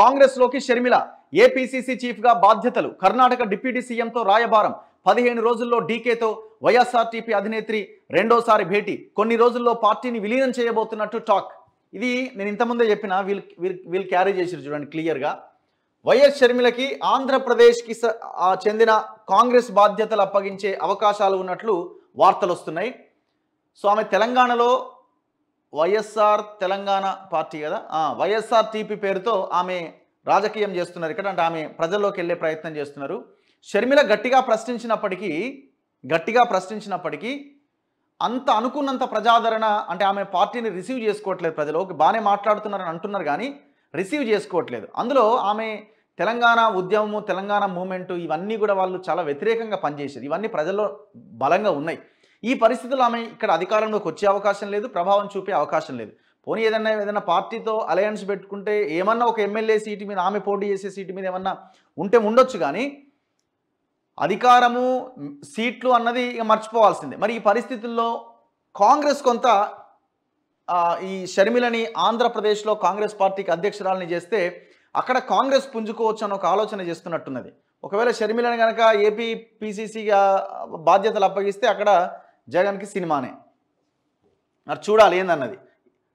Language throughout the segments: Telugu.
కాంగ్రెస్లోకి షర్మిల ఏపీసీసీ చీఫ్గా బాధ్యతలు కర్ణాటక డిప్యూటీ సీఎంతో రాయబారం పదిహేను రోజుల్లో డీకేతో వైఎస్ఆర్టీపీ అధినేత్రి రెండోసారి భేటీ కొన్ని రోజుల్లో పార్టీని విలీనం చేయబోతున్నట్టు టాక్ ఇది నేను ముందే చెప్పిన వీళ్ళు వీళ్ళు క్యారీ చేశారు చూడండి క్లియర్గా వైఎస్ షర్మిలకి ఆంధ్రప్రదేశ్కి చెందిన కాంగ్రెస్ బాధ్యతలు అప్పగించే అవకాశాలు ఉన్నట్లు వార్తలు వస్తున్నాయి సో ఆమె తెలంగాణలో వైఎస్ఆర్ తెలంగాణ పార్టీ కదా వైఎస్ఆర్ టీపీ పేరుతో ఆమె రాజకీయం చేస్తున్నారు ఇక్కడ అంటే ఆమె ప్రజల్లోకి వెళ్ళే ప్రయత్నం చేస్తున్నారు షర్మిల గట్టిగా ప్రశ్నించినప్పటికీ గట్టిగా ప్రశ్నించినప్పటికీ అంత అనుకున్నంత ప్రజాదరణ అంటే ఆమె పార్టీని రిసీవ్ చేసుకోవట్లేదు ప్రజలు ఓకే బాగానే మాట్లాడుతున్నారని అంటున్నారు కానీ రిసీవ్ చేసుకోవట్లేదు అందులో ఆమె తెలంగాణ ఉద్యమము తెలంగాణ మూమెంటు ఇవన్నీ కూడా వాళ్ళు చాలా వ్యతిరేకంగా పనిచేసేది ఇవన్నీ ప్రజల్లో బలంగా ఉన్నాయి ఈ పరిస్థితుల్లో ఆమె ఇక్కడ అధికారంలోకి వచ్చే అవకాశం లేదు ప్రభావం చూపే అవకాశం లేదు పోనీ ఏదన్నా ఏదైనా పార్టీతో అలయన్స్ పెట్టుకుంటే ఏమన్నా ఒక ఎమ్మెల్యే సీటు మీద ఆమె పోటీ చేసే సీటు మీద ఏమన్నా ఉంటే ఉండొచ్చు కానీ అధికారము సీట్లు అన్నది మర్చిపోవాల్సిందే మరి ఈ పరిస్థితుల్లో కాంగ్రెస్ కొంత ఈ షర్మిలని ఆంధ్రప్రదేశ్లో కాంగ్రెస్ పార్టీకి అధ్యక్షురాలని చేస్తే అక్కడ కాంగ్రెస్ పుంజుకోవచ్చు అని ఒక ఆలోచన చేస్తున్నట్టున్నది ఒకవేళ షర్మిలని కనుక ఏపీ పిసిసిగా బాధ్యతలు అప్పగిస్తే అక్కడ జగన్కి సినిమానే మరి చూడాలి ఏందన్నది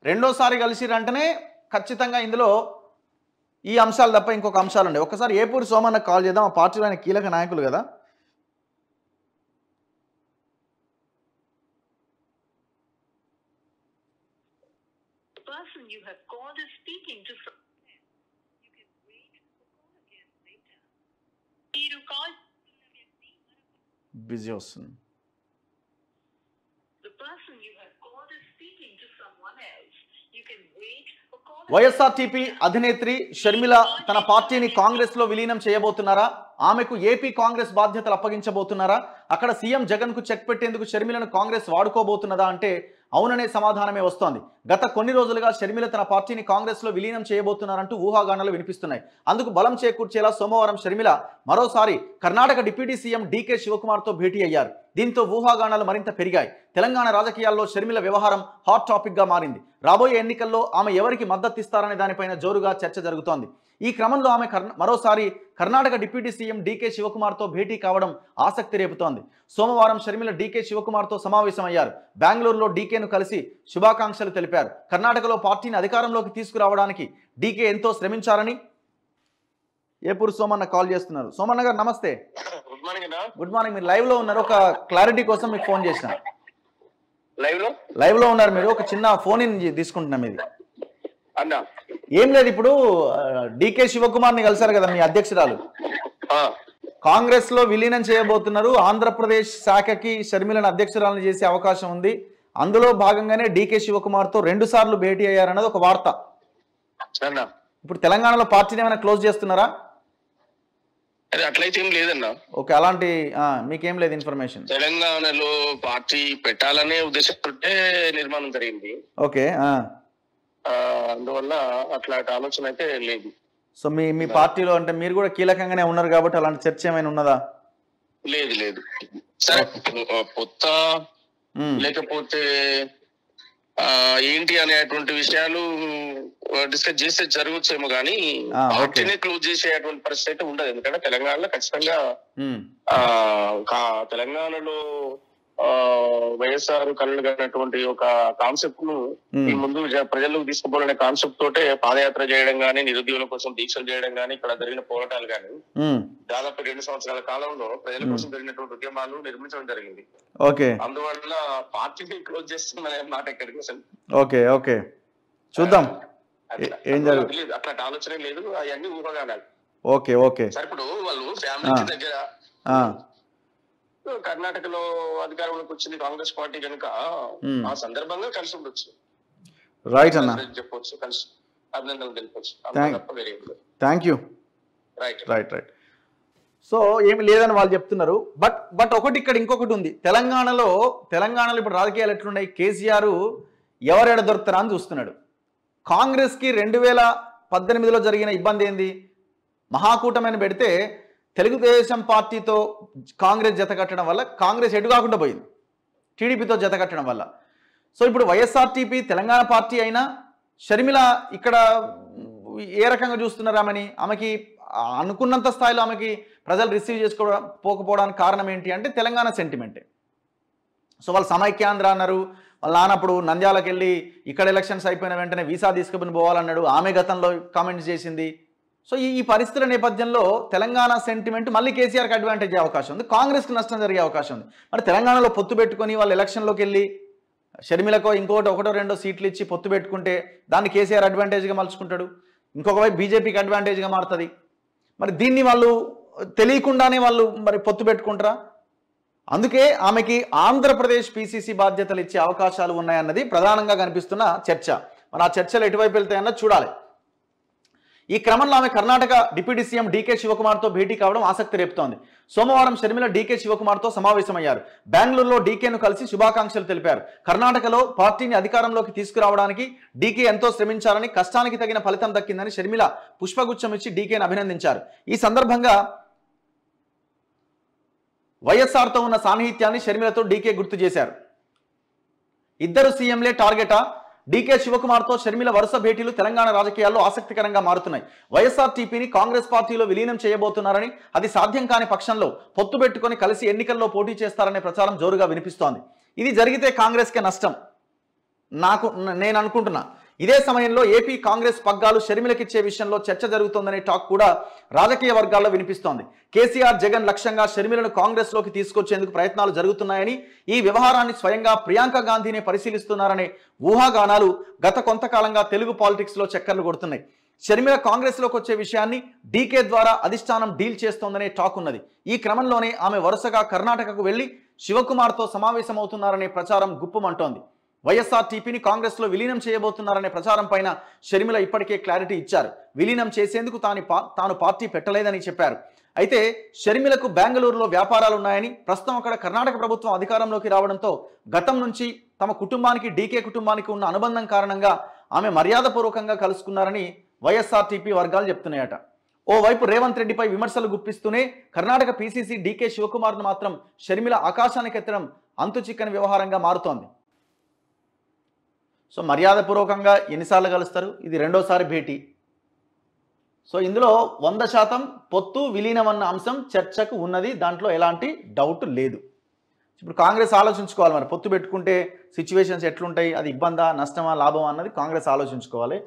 రెండోసారి కలిసిరంటేనే ఖచ్చితంగా ఇందులో ఈ అంశాలు తప్ప ఇంకొక అంశాలు ఉండే ఒకసారి ఏపూరి సోమన్న కాల్ చేద్దాం ఆ పార్టీలో ఆయన కీలక నాయకులు కదా బిజీ వస్తుంది వైఎస్ఆర్టీపీ అధినేత్రి షర్మిల తన పార్టీని కాంగ్రెస్ లో విలీనం చేయబోతున్నారా ఆమెకు ఏపీ కాంగ్రెస్ బాధ్యతలు అప్పగించబోతున్నారా అక్కడ సీఎం జగన్ కు చెక్ పెట్టేందుకు షర్మిలను కాంగ్రెస్ వాడుకోబోతున్నదా అంటే అవుననే సమాధానమే వస్తోంది గత కొన్ని రోజులుగా షర్మిల తన పార్టీని కాంగ్రెస్లో విలీనం చేయబోతున్నారంటూ ఊహాగానాలు వినిపిస్తున్నాయి అందుకు బలం చేకూర్చేలా సోమవారం షర్మిల మరోసారి కర్ణాటక డిప్యూటీ సీఎం డీకే శివకుమార్తో భేటీ అయ్యారు దీంతో ఊహాగానాలు మరింత పెరిగాయి తెలంగాణ రాజకీయాల్లో షర్మిల వ్యవహారం హాట్ టాపిక్గా మారింది రాబోయే ఎన్నికల్లో ఆమె ఎవరికి మద్దతు ఇస్తారనే దానిపైన జోరుగా చర్చ జరుగుతోంది ఈ క్రమంలో ఆమె మరోసారి కర్ణాటక డిప్యూటీ సీఎం డీకే శివకుమార్తో భేటీ కావడం ఆసక్తి రేపుతోంది సోమవారం షర్మిల డీకే శివకుమార్తో సమావేశమయ్యారు బెంగళూరులో డీకేను కలిసి శుభాకాంక్షలు తెలిపారు కర్ణాటకలో పార్టీని అధికారంలోకి తీసుకురావడానికి డీకే ఎంతో శ్రమించారని ఏపూరు సోమన్న కాల్ చేస్తున్నారు సోమన్న గారు నమస్తే గుడ్ మార్నింగ్ మీరు లైవ్ లో ఉన్నారు ఒక క్లారిటీ కోసం మీకు ఫోన్ చేసిన లైవ్ లో ఉన్నారు మీరు ఒక చిన్న ఫోన్ ఇన్ తీసుకుంటున్నాం ఇది అన్నా ఏం లేదు ఇప్పుడు డికే శివకుమార్ ని కలిశారు కదా మీ అధ్యక్షురాలు కాంగ్రెస్ లో విలీనం చేయబోతున్నారు ఆంధ్రప్రదేశ్ శాఖకి షర్మిలను అధ్యక్షురాలను చేసే అవకాశం ఉంది అందులో భాగంగానే డికే శివకుమార్ తో రెండు సార్లు భేటీ అయ్యారన్నది ఒక వార్త ఇప్పుడు తెలంగాణలో పార్టీని ఏమైనా క్లోజ్ చేస్తున్నారా అట్లయితే ఏం లేదన్నా ఓకే అలాంటి మీకేం లేదు ఇన్ఫర్మేషన్ తెలంగాణలో పార్టీ పెట్టాలనే ఉద్దేశం నిర్మాణం జరిగింది ఓకే అందువల్ల అట్లాంటి ఆలోచన అయితే లేదు సో మీ మీ పార్టీలో అంటే మీరు కూడా కీలకంగానే ఉన్నారు కాబట్టి అలాంటి చర్చ ఏమైనా ఉన్నదా లేదు లేదు పొత్త లేకపోతే ఏంటి అనేటువంటి విషయాలు డిస్కస్ చేస్తే జరగచ్చేమో కానీ పార్టీని క్లోజ్ చేసేటువంటి పరిస్థితి అయితే ఉండదు ఎందుకంటే తెలంగాణలో ఖచ్చితంగా తెలంగాణలో వైఎస్ఆర్ కళ్ళు కన్నటువంటి ఒక కాన్సెప్ట్ ను ఈ ముందు ప్రజలకు తీసుకుపోవాలనే కాన్సెప్ట్ తోటే పాదయాత్ర చేయడం గానీ నిరుద్యోగుల కోసం దీక్షలు చేయడం గానీ ఇక్కడ జరిగిన పోరాటాలు గానీ దాదాపు రెండు సంవత్సరాల కాలంలో ప్రజల కోసం జరిగినటువంటి ఉద్యమాలు నిర్మించడం జరిగింది ఓకే అందువల్ల పార్టీని క్లోజ్ చేస్తుందనే మాట ఎక్కడికి ఓకే ఓకే చూద్దాం ఏం జరుగుతుంది అట్లాంటి ఆలోచన లేదు అవన్నీ ఊహగానాలు ఓకే ఓకే సార్ ఇప్పుడు వాళ్ళు ఫ్యామిలీ దగ్గర కర్ణాటకలో అధికారంలోకి వచ్చింది కాంగ్రెస్ పార్టీ కనుక hmm. ఆ సందర్భంగా కలిసి ఉండొచ్చు రైట్ అన్న చెప్పొచ్చు కలిసి అభినందనలు thank you right right right so ఏమి లేదని వాళ్ళు చెప్తున్నారు బట్ బట్ ఒకటి ఇక్కడ ఇంకొకటి ఉంది తెలంగాణలో తెలంగాణలో ఇప్పుడు రాజకీయాలు ఎట్లున్నాయి కేసీఆర్ ఎవరెడ దొరుకుతారా అని చూస్తున్నాడు కాంగ్రెస్కి రెండు వేల పద్దెనిమిదిలో జరిగిన ఇబ్బంది ఏంది మహాకూటమిని పెడితే తెలుగుదేశం పార్టీతో కాంగ్రెస్ జత కట్టడం వల్ల కాంగ్రెస్ ఎటు కాకుండా పోయింది టీడీపీతో జత కట్టడం వల్ల సో ఇప్పుడు వైఎస్ఆర్టీపీ తెలంగాణ పార్టీ అయినా షర్మిల ఇక్కడ ఏ రకంగా చూస్తున్నారామని ఆమెకి అనుకున్నంత స్థాయిలో ఆమెకి ప్రజలు రిసీవ్ చేసుకోవడం పోకపోవడానికి కారణం ఏంటి అంటే తెలంగాణ సెంటిమెంటే సో వాళ్ళు సమైక్యాంధ్ర అన్నారు వాళ్ళు నానప్పుడు నంద్యాలకు వెళ్ళి ఇక్కడ ఎలక్షన్స్ అయిపోయిన వెంటనే వీసా తీసుకుని పోవాలన్నాడు ఆమె గతంలో కామెంట్స్ చేసింది సో ఈ పరిస్థితుల నేపథ్యంలో తెలంగాణ సెంటిమెంట్ మళ్ళీ కేసీఆర్కి అడ్వాంటేజ్ అయ్యే అవకాశం ఉంది కాంగ్రెస్కి నష్టం జరిగే అవకాశం ఉంది మరి తెలంగాణలో పొత్తు పెట్టుకొని వాళ్ళు ఎలక్షన్లోకి వెళ్ళి షర్మిలకో ఇంకోటి ఒకటో రెండో సీట్లు ఇచ్చి పొత్తు పెట్టుకుంటే దాన్ని కేసీఆర్ అడ్వాంటేజ్గా మలుచుకుంటాడు ఇంకొక వైపు బీజేపీకి అడ్వాంటేజ్గా మారుతుంది మరి దీన్ని వాళ్ళు తెలియకుండానే వాళ్ళు మరి పొత్తు పెట్టుకుంటారా అందుకే ఆమెకి ఆంధ్రప్రదేశ్ పీసీసీ బాధ్యతలు ఇచ్చే అవకాశాలు ఉన్నాయన్నది ప్రధానంగా కనిపిస్తున్న చర్చ మరి ఆ చర్చలు ఎటువైపు వెళ్తాయన్నది చూడాలి ఈ క్రమంలో ఆమె కర్ణాటక డిప్యూటీ సీఎం డీకే శివకుమార్తో భేటీ కావడం ఆసక్తి రేపుతోంది సోమవారం షర్మిల డీకే శివకుమార్తో సమావేశమయ్యారు బెంగళూరులో డీకేను కలిసి శుభాకాంక్షలు తెలిపారు కర్ణాటకలో పార్టీని అధికారంలోకి తీసుకురావడానికి డీకే ఎంతో శ్రమించారని కష్టానికి తగిన ఫలితం దక్కిందని షర్మిల పుష్పగుచ్చం ఇచ్చి డీకేను అభినందించారు ఈ సందర్భంగా వైఎస్ఆర్తో ఉన్న సాన్నిహిత్యాన్ని షర్మిలతో డీకే గుర్తు చేశారు ఇద్దరు సీఎంలే టార్గెటా డీకే శివకుమార్తో షర్మిల వరుస భేటీలు తెలంగాణ రాజకీయాల్లో ఆసక్తికరంగా మారుతున్నాయి వైఎస్ఆర్టీపీని కాంగ్రెస్ పార్టీలో విలీనం చేయబోతున్నారని అది సాధ్యం కాని పక్షంలో పొత్తు పెట్టుకుని కలిసి ఎన్నికల్లో పోటీ చేస్తారనే ప్రచారం జోరుగా వినిపిస్తోంది ఇది జరిగితే కాంగ్రెస్కే నష్టం నాకు నేను అనుకుంటున్నా ఇదే సమయంలో ఏపీ కాంగ్రెస్ పగ్గాలు షర్మిలకిచ్చే విషయంలో చర్చ జరుగుతోందనే టాక్ కూడా రాజకీయ వర్గాల్లో వినిపిస్తోంది కేసీఆర్ జగన్ లక్ష్యంగా షర్మిలను కాంగ్రెస్లోకి తీసుకొచ్చేందుకు ప్రయత్నాలు జరుగుతున్నాయని ఈ వ్యవహారాన్ని స్వయంగా ప్రియాంక గాంధీనే పరిశీలిస్తున్నారనే ఊహాగానాలు గత కొంతకాలంగా తెలుగు పాలిటిక్స్లో చక్కర్లు కొడుతున్నాయి షర్మిల కాంగ్రెస్లోకి వచ్చే విషయాన్ని డీకే ద్వారా అధిష్టానం డీల్ చేస్తోందనే టాక్ ఉన్నది ఈ క్రమంలోనే ఆమె వరుసగా కర్ణాటకకు వెళ్లి శివకుమార్తో సమావేశమవుతున్నారనే ప్రచారం గుప్పమంటోంది కాంగ్రెస్ కాంగ్రెస్లో విలీనం చేయబోతున్నారనే ప్రచారం పైన షర్మిల ఇప్పటికే క్లారిటీ ఇచ్చారు విలీనం చేసేందుకు తాను తాను పార్టీ పెట్టలేదని చెప్పారు అయితే షర్మిలకు బెంగళూరులో వ్యాపారాలు ఉన్నాయని ప్రస్తుతం అక్కడ కర్ణాటక ప్రభుత్వం అధికారంలోకి రావడంతో గతం నుంచి తమ కుటుంబానికి డీకే కుటుంబానికి ఉన్న అనుబంధం కారణంగా ఆమె మర్యాదపూర్వకంగా కలుసుకున్నారని వైఎస్ఆర్టీపీ వర్గాలు చెప్తున్నాయట ఓవైపు రేవంత్ రెడ్డిపై విమర్శలు గుప్పిస్తూనే కర్ణాటక పీసీసీ డీకే శివకుమార్ను మాత్రం షర్మిల ఆకాశానికి ఎత్తడం అంతు చిక్కని వ్యవహారంగా మారుతోంది సో మర్యాదపూర్వకంగా ఎన్నిసార్లు కలుస్తారు ఇది రెండోసారి భేటీ సో ఇందులో వంద శాతం పొత్తు విలీనం అన్న అంశం చర్చకు ఉన్నది దాంట్లో ఎలాంటి డౌట్ లేదు ఇప్పుడు కాంగ్రెస్ ఆలోచించుకోవాలి మరి పొత్తు పెట్టుకుంటే సిచ్యువేషన్స్ ఎట్లుంటాయి అది ఇబ్బందా నష్టమా లాభమా అన్నది కాంగ్రెస్ ఆలోచించుకోవాలి